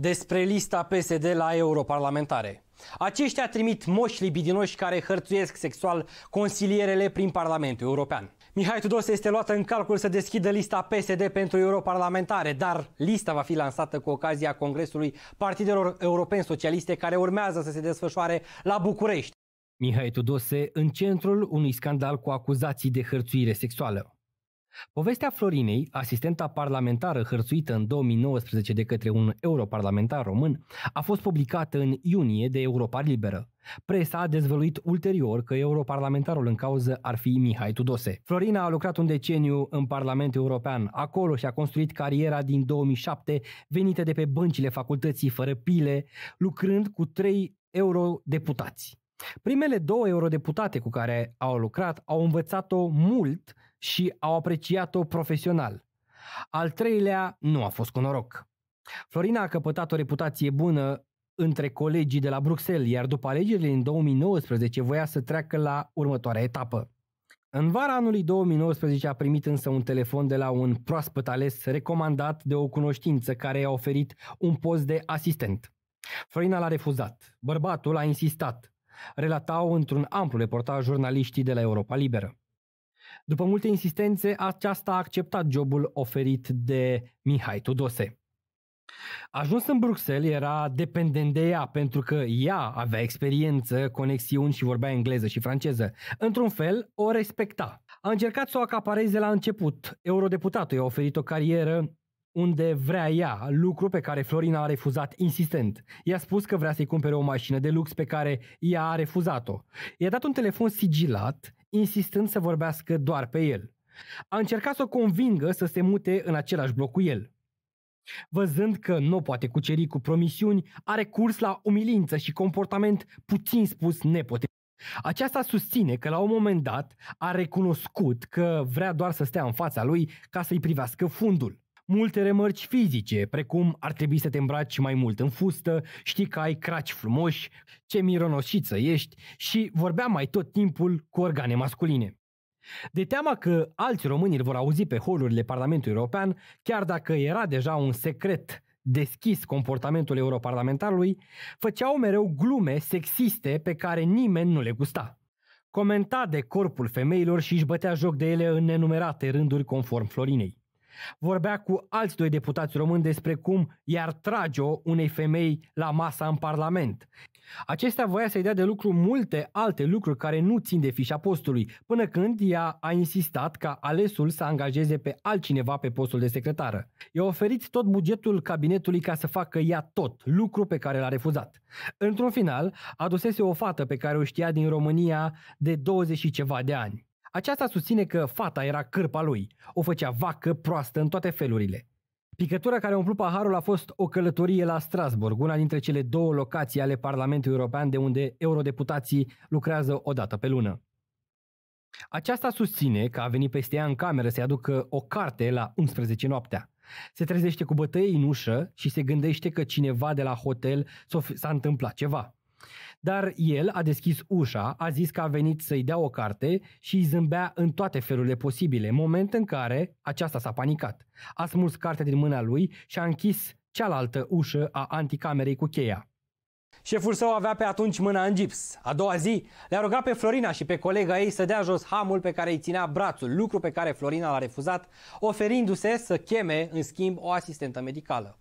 despre lista PSD la europarlamentare. Aceștia trimit moși libidinoși care hărțuiesc sexual consilierele prin Parlamentul European. Mihai Tudose este luat în calcul să deschidă lista PSD pentru europarlamentare, dar lista va fi lansată cu ocazia Congresului Partidelor Europeni Socialiste care urmează să se desfășoare la București. Mihai Tudose în centrul unui scandal cu acuzații de hărțuire sexuală. Povestea Florinei, asistenta parlamentară hărțuită în 2019 de către un europarlamentar român, a fost publicată în iunie de Europa Liberă. Presa a dezvăluit ulterior că europarlamentarul în cauză ar fi Mihai Tudose. Florina a lucrat un deceniu în Parlamentul European. Acolo și-a construit cariera din 2007, venită de pe băncile facultății fără pile, lucrând cu trei eurodeputați. Primele două eurodeputate cu care au lucrat au învățat-o mult – și au apreciat-o profesional. Al treilea nu a fost cu noroc. Florina a căpătat o reputație bună între colegii de la Bruxelles, iar după alegerile în 2019 voia să treacă la următoarea etapă. În vara anului 2019 a primit însă un telefon de la un proaspăt ales recomandat de o cunoștință care i-a oferit un post de asistent. Florina l-a refuzat. Bărbatul a insistat. Relatau într-un amplu reportaj jurnaliștii de la Europa Liberă. După multe insistențe, aceasta a acceptat jobul oferit de Mihai Tudose. Ajuns în Bruxelles, era dependent de ea pentru că ea avea experiență, conexiuni și vorbea engleză și franceză. Într-un fel, o respecta. A încercat să o acapareze la început. Eurodeputatul i-a oferit o carieră unde vrea ea, lucru pe care Florina a refuzat insistent. I-a spus că vrea să-i cumpere o mașină de lux pe care ea a refuzat-o. I-a dat un telefon sigilat insistând să vorbească doar pe el. A încercat să o convingă să se mute în același bloc cu el. Văzând că nu poate cuceri cu promisiuni, are curs la umilință și comportament puțin spus nepotrivit. Aceasta susține că la un moment dat a recunoscut că vrea doar să stea în fața lui ca să-i privească fundul multe remărci fizice, precum ar trebui să te îmbraci mai mult în fustă, știi că ai craci frumoși, ce mironosiță ești și vorbea mai tot timpul cu organe masculine. De teama că alți români îl vor auzi pe holurile Parlamentului European, chiar dacă era deja un secret deschis comportamentul europarlamentarului, făceau mereu glume sexiste pe care nimeni nu le gusta. Comenta de corpul femeilor și își bătea joc de ele în nenumerate rânduri conform Florinei. Vorbea cu alți doi deputați români despre cum i-ar trage-o unei femei la masa în Parlament. Acestea voia să-i dea de lucru multe alte lucruri care nu țin de fișa postului, până când ea a insistat ca alesul să angajeze pe altcineva pe postul de secretară. I-a oferit tot bugetul cabinetului ca să facă ea tot, lucru pe care l-a refuzat. Într-un final, adusese o fată pe care o știa din România de 20 și ceva de ani. Aceasta susține că fata era cârpa lui, o făcea vacă, proastă în toate felurile. Picătura care a umplut paharul a fost o călătorie la Strasburg, una dintre cele două locații ale Parlamentului European de unde eurodeputații lucrează o dată pe lună. Aceasta susține că a venit peste ea în cameră să-i aducă o carte la 11 noaptea. Se trezește cu bătăie în ușă și se gândește că cineva de la hotel s-a întâmplat ceva. Dar el a deschis ușa, a zis că a venit să-i dea o carte și îi zâmbea în toate felurile posibile, moment în care aceasta s-a panicat. A smuls cartea din mâna lui și a închis cealaltă ușă a anticamerei cu cheia. Șeful său avea pe atunci mâna în gips. A doua zi le-a rugat pe Florina și pe colega ei să dea jos hamul pe care îi ținea brațul, lucru pe care Florina l-a refuzat, oferindu-se să cheme, în schimb, o asistentă medicală.